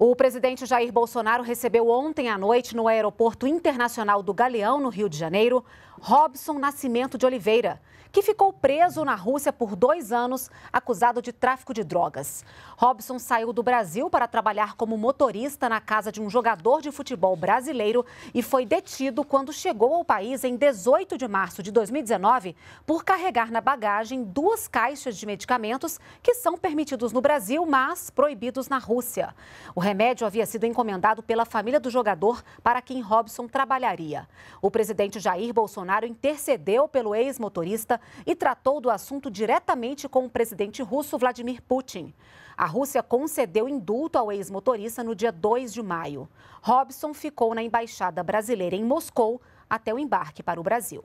O presidente Jair Bolsonaro recebeu ontem à noite no Aeroporto Internacional do Galeão, no Rio de Janeiro, Robson Nascimento de Oliveira, que ficou preso na Rússia por dois anos, acusado de tráfico de drogas. Robson saiu do Brasil para trabalhar como motorista na casa de um jogador de futebol brasileiro e foi detido quando chegou ao país em 18 de março de 2019 por carregar na bagagem duas caixas de medicamentos que são permitidos no Brasil, mas proibidos na Rússia. O remédio havia sido encomendado pela família do jogador para quem Robson trabalharia. O presidente Jair Bolsonaro intercedeu pelo ex-motorista e tratou do assunto diretamente com o presidente russo Vladimir Putin. A Rússia concedeu indulto ao ex-motorista no dia 2 de maio. Robson ficou na embaixada brasileira em Moscou até o embarque para o Brasil.